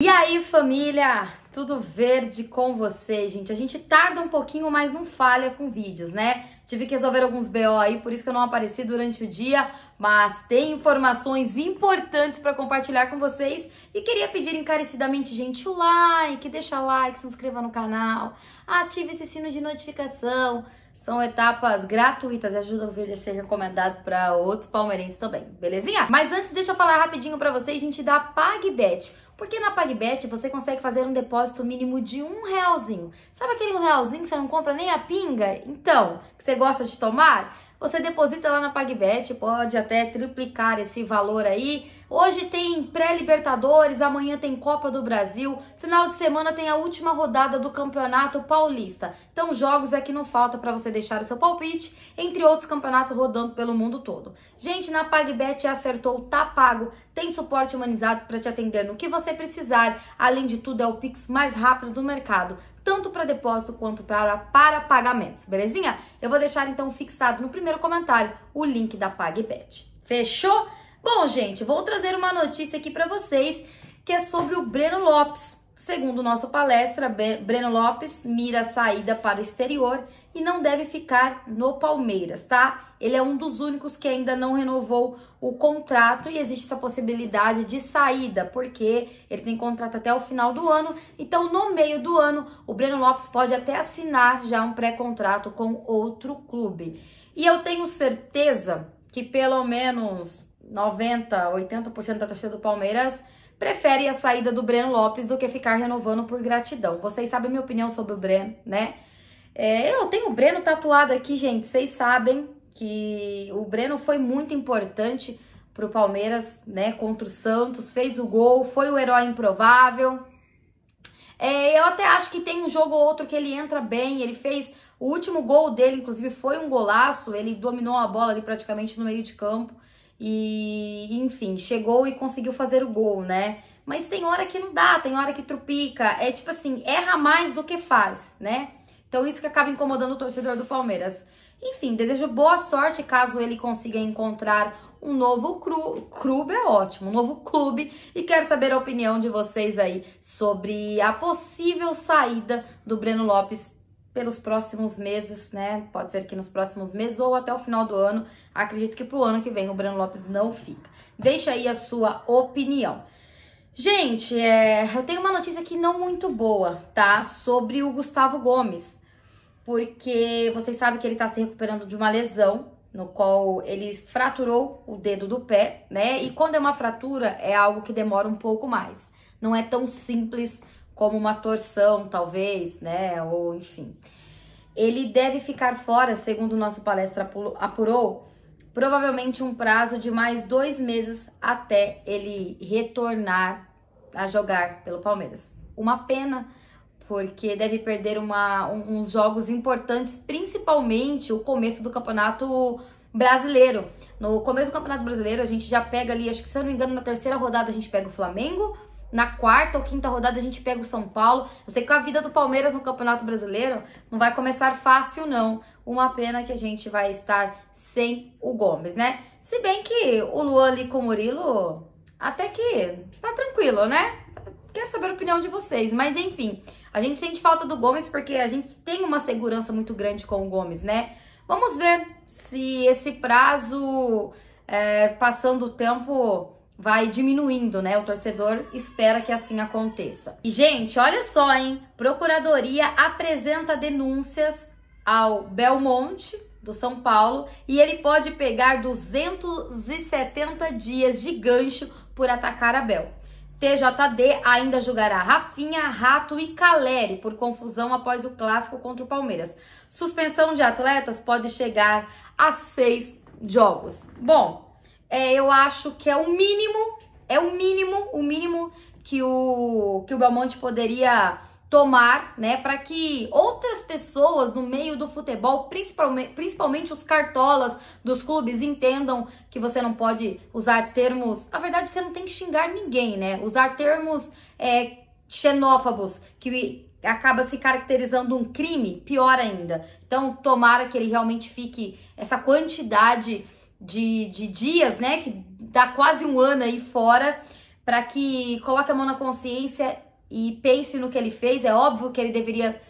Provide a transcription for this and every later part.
E aí, família? Tudo verde com vocês, gente. A gente tarda um pouquinho, mas não falha com vídeos, né? Tive que resolver alguns BO aí, por isso que eu não apareci durante o dia, mas tem informações importantes para compartilhar com vocês e queria pedir encarecidamente, gente, o like, deixa like, se inscreva no canal, ative esse sino de notificação. São etapas gratuitas e ajuda o vídeo a ser recomendado para outros palmeirenses também, belezinha? Mas antes, deixa eu falar rapidinho para vocês, gente, dá PagBet. Porque na PagBet você consegue fazer um depósito mínimo de um realzinho. Sabe aquele um realzinho que você não compra nem a pinga? Então, que você gosta de tomar? Você deposita lá na PagBet, pode até triplicar esse valor aí Hoje tem pré-Libertadores, amanhã tem Copa do Brasil, final de semana tem a última rodada do Campeonato Paulista. Então, jogos aqui é não falta para você deixar o seu palpite, entre outros campeonatos rodando pelo mundo todo. Gente, na PagBet acertou, tá pago, tem suporte humanizado para te atender no que você precisar. Além de tudo, é o Pix mais rápido do mercado tanto para depósito quanto para, para pagamentos, belezinha? Eu vou deixar então fixado no primeiro comentário o link da PagBet. Fechou? Bom, gente, vou trazer uma notícia aqui para vocês que é sobre o Breno Lopes. Segundo nossa palestra, Breno Lopes mira a saída para o exterior e não deve ficar no Palmeiras, tá? Ele é um dos únicos que ainda não renovou o contrato e existe essa possibilidade de saída, porque ele tem contrato até o final do ano. Então, no meio do ano, o Breno Lopes pode até assinar já um pré-contrato com outro clube. E eu tenho certeza que pelo menos 90, 80% da torcida do Palmeiras prefere a saída do Breno Lopes do que ficar renovando por gratidão. Vocês sabem minha opinião sobre o Breno, né? É, eu tenho o Breno tatuado aqui, gente. Vocês sabem que o Breno foi muito importante pro Palmeiras, né? Contra o Santos, fez o gol, foi o herói improvável. É, eu até acho que tem um jogo ou outro que ele entra bem, ele fez o último gol dele, inclusive, foi um golaço. Ele dominou a bola ali praticamente no meio de campo. E, enfim, chegou e conseguiu fazer o gol, né? Mas tem hora que não dá, tem hora que trupica. É tipo assim, erra mais do que faz, né? Então isso que acaba incomodando o torcedor do Palmeiras. Enfim, desejo boa sorte caso ele consiga encontrar um novo cru, clube, é ótimo, um novo clube. E quero saber a opinião de vocês aí sobre a possível saída do Breno Lopes pelos próximos meses, né? Pode ser que nos próximos meses ou até o final do ano. Acredito que pro ano que vem o Breno Lopes não fica. Deixa aí a sua opinião. Gente, é, eu tenho uma notícia aqui não muito boa, tá? Sobre o Gustavo Gomes. Porque vocês sabem que ele tá se recuperando de uma lesão, no qual ele fraturou o dedo do pé, né? E quando é uma fratura, é algo que demora um pouco mais. Não é tão simples como uma torção, talvez, né? Ou enfim. Ele deve ficar fora, segundo nossa palestra apurou, provavelmente um prazo de mais dois meses até ele retornar a jogar pelo Palmeiras. Uma pena, porque deve perder uma, um, uns jogos importantes, principalmente o começo do campeonato brasileiro. No começo do Campeonato Brasileiro, a gente já pega ali, acho que se eu não me engano, na terceira rodada a gente pega o Flamengo, na quarta ou quinta rodada a gente pega o São Paulo. Eu sei que a vida do Palmeiras no Campeonato Brasileiro não vai começar fácil, não. Uma pena que a gente vai estar sem o Gomes, né? Se bem que o Luan ali com o Murilo, até que tá tranquilo, né? Quero saber a opinião de vocês, mas enfim. A gente sente falta do Gomes porque a gente tem uma segurança muito grande com o Gomes, né? Vamos ver se esse prazo, é, passando o tempo vai diminuindo, né? O torcedor espera que assim aconteça. E, gente, olha só, hein? Procuradoria apresenta denúncias ao Belmonte do São Paulo e ele pode pegar 270 dias de gancho por atacar a Bel. TJD ainda julgará Rafinha, Rato e Caleri por confusão após o clássico contra o Palmeiras. Suspensão de atletas pode chegar a seis jogos. Bom, é, eu acho que é o mínimo, é o mínimo, o mínimo que o, que o Belmonte poderia tomar, né, para que outras pessoas no meio do futebol, principalmente, principalmente os cartolas dos clubes, entendam que você não pode usar termos. Na verdade, você não tem que xingar ninguém, né? Usar termos é, xenófobos que acaba se caracterizando um crime, pior ainda. Então, tomara que ele realmente fique essa quantidade de, de dias, né? Que dá quase um ano aí fora, para que coloque a mão na consciência e pense no que ele fez. É óbvio que ele deveria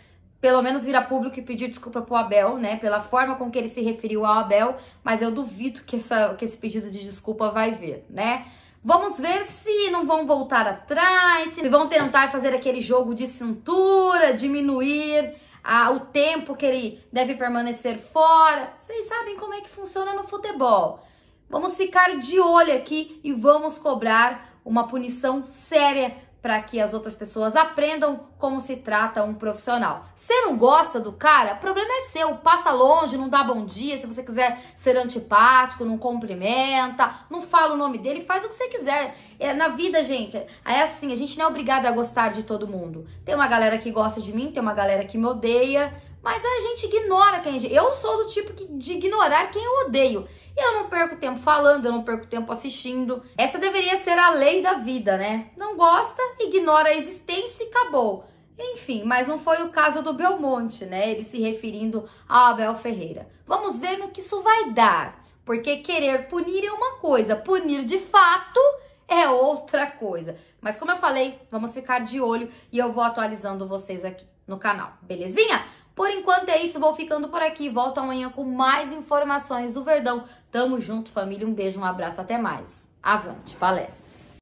pelo menos virar público e pedir desculpa pro Abel, né? Pela forma com que ele se referiu ao Abel, mas eu duvido que, essa, que esse pedido de desculpa vai ver, né? Vamos ver se não vão voltar atrás, se vão tentar fazer aquele jogo de cintura, diminuir a, o tempo que ele deve permanecer fora. Vocês sabem como é que funciona no futebol. Vamos ficar de olho aqui e vamos cobrar uma punição séria para que as outras pessoas aprendam como se trata um profissional. Você não gosta do cara? Problema é seu. Passa longe, não dá bom dia. Se você quiser ser antipático, não cumprimenta, não fala o nome dele, faz o que você quiser. É, na vida, gente, é assim: a gente não é obrigado a gostar de todo mundo. Tem uma galera que gosta de mim, tem uma galera que me odeia. Mas a gente ignora quem. Eu sou do tipo que, de ignorar quem eu odeio. E eu não perco tempo falando, eu não perco tempo assistindo. Essa deveria ser a lei da vida, né? Não gosta, ignora a existência e acabou. Enfim, mas não foi o caso do Belmonte, né? Ele se referindo a Abel Ferreira. Vamos ver no que isso vai dar. Porque querer punir é uma coisa, punir de fato é outra coisa. Mas como eu falei, vamos ficar de olho e eu vou atualizando vocês aqui no canal, belezinha? Por enquanto é isso, vou ficando por aqui. Volto amanhã com mais informações do Verdão. Tamo junto, família. Um beijo, um abraço, até mais. Avante, palestra!